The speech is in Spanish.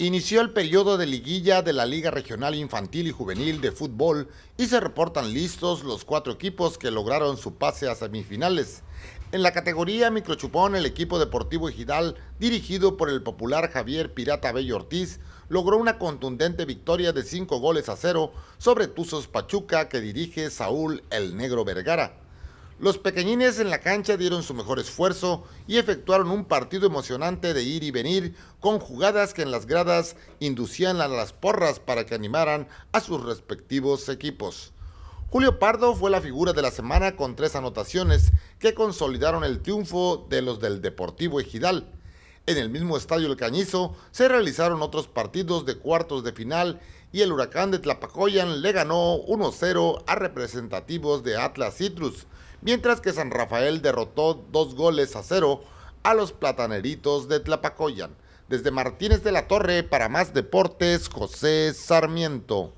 Inició el periodo de liguilla de la Liga Regional Infantil y Juvenil de Fútbol y se reportan listos los cuatro equipos que lograron su pase a semifinales. En la categoría microchupón, el equipo deportivo Ejidal, dirigido por el popular Javier Pirata Bello Ortiz, logró una contundente victoria de cinco goles a cero sobre Tuzos Pachuca que dirige Saúl El Negro Vergara. Los pequeñines en la cancha dieron su mejor esfuerzo y efectuaron un partido emocionante de ir y venir con jugadas que en las gradas inducían a las porras para que animaran a sus respectivos equipos. Julio Pardo fue la figura de la semana con tres anotaciones que consolidaron el triunfo de los del Deportivo Ejidal. En el mismo estadio El Cañizo se realizaron otros partidos de cuartos de final y el Huracán de Tlapacoyan le ganó 1-0 a representativos de Atlas Citrus, mientras que San Rafael derrotó dos goles a cero a los plataneritos de Tlapacoyan. Desde Martínez de la Torre para más deportes, José Sarmiento.